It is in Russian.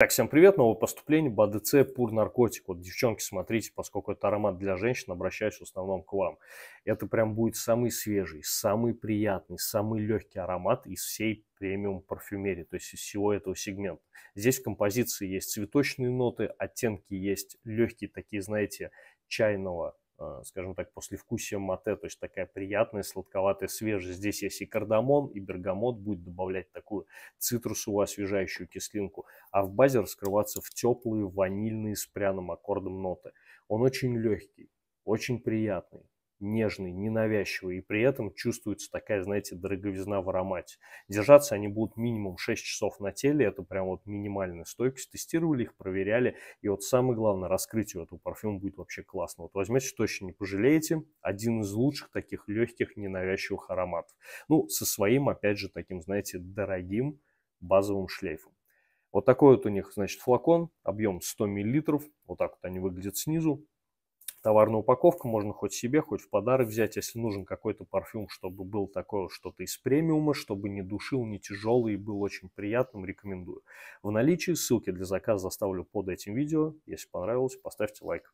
Так, всем привет, новое поступление БАДЦ Пур Наркотик. Вот, девчонки, смотрите, поскольку это аромат для женщин, обращаюсь в основном к вам. Это прям будет самый свежий, самый приятный, самый легкий аромат из всей премиум парфюмерии, то есть из всего этого сегмента. Здесь в композиции есть цветочные ноты, оттенки есть легкие такие, знаете, чайного Э, скажем так, послевкусие мате, то есть такая приятная сладковатая свежесть. Здесь есть и кардамон, и бергамот будет добавлять такую цитрусовую освежающую кислинку, а в базе раскрываться в теплые ванильные с пряным аккордом ноты. Он очень легкий, очень приятный, нежный, ненавязчивый, и при этом чувствуется такая, знаете, дороговизна в аромате. Держаться они будут минимум 6 часов на теле, это прям вот минимальная стойкость. Тестировали их, проверяли, и вот самое главное, раскрытие этого парфюма будет вообще классно. Вот возьмете, точно не пожалеете, один из лучших таких легких, ненавязчивых ароматов. Ну, со своим, опять же, таким, знаете, дорогим базовым шлейфом. Вот такой вот у них, значит, флакон, объем 100 мл, вот так вот они выглядят снизу, товарную упаковку можно хоть себе, хоть в подарок взять, если нужен какой-то парфюм, чтобы был такое что-то из премиума, чтобы не душил, не тяжелый и был очень приятным, рекомендую. В наличии ссылки для заказа заставлю под этим видео. Если понравилось, поставьте лайк.